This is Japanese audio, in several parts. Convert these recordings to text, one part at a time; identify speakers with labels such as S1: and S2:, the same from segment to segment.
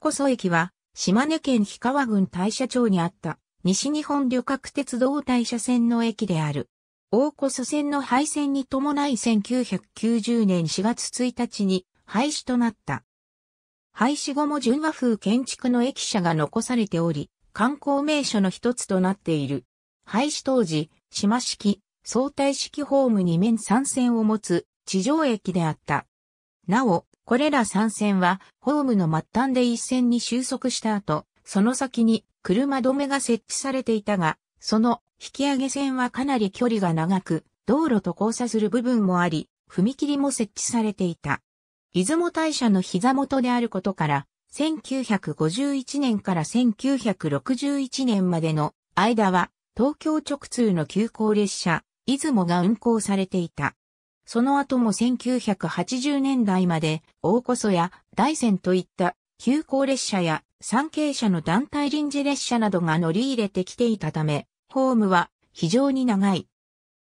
S1: こそ駅は、島根県氷川郡大社町にあった、西日本旅客鉄道大社線の駅である。大こそ線の廃線に伴い1990年4月1日に廃止となった。廃止後も純和風建築の駅舎が残されており、観光名所の一つとなっている。廃止当時、島式、相対式ホームに面3線を持つ地上駅であった。なお、これら3戦は、ホームの末端で一戦に収束した後、その先に車止めが設置されていたが、その引き上げ線はかなり距離が長く、道路と交差する部分もあり、踏切も設置されていた。出雲大社の膝元であることから、1951年から1961年までの間は、東京直通の急行列車、出雲が運行されていた。その後も1980年代まで、大こそや大仙といった急行列車や産経車の団体臨時列車などが乗り入れてきていたため、ホームは非常に長い。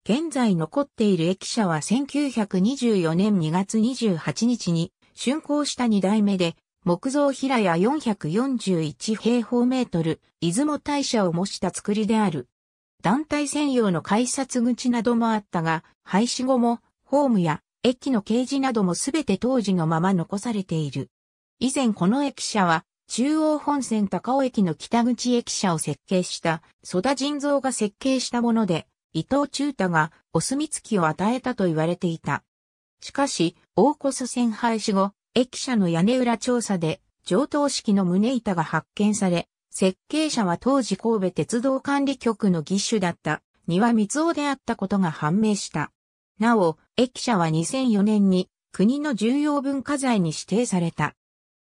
S1: 現在残っている駅舎は1924年2月28日に竣工した2代目で、木造平屋441平方メートル、出雲大社を模した造りである。団体専用の改札口などもあったが、廃止後もホームや駅の掲示などもすべて当時のまま残されている。以前この駅舎は、中央本線高尾駅の北口駅舎を設計した、蘇田人造が設計したもので、伊藤忠太がお墨付きを与えたと言われていた。しかし、大越線廃止後、駅舎の屋根裏調査で、上等式の胸板が発見され、設計者は当時神戸鉄道管理局の技手だった、庭光雄であったことが判明した。なお、駅舎は2004年に国の重要文化財に指定された。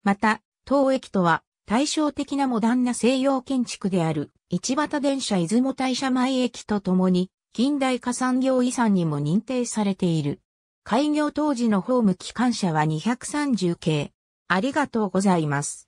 S1: また、当駅とは対照的なモダンな西洋建築である、一畑電車出雲大社前駅とともに、近代化産業遺産にも認定されている。開業当時のホーム機関車は230系。ありがとうございます。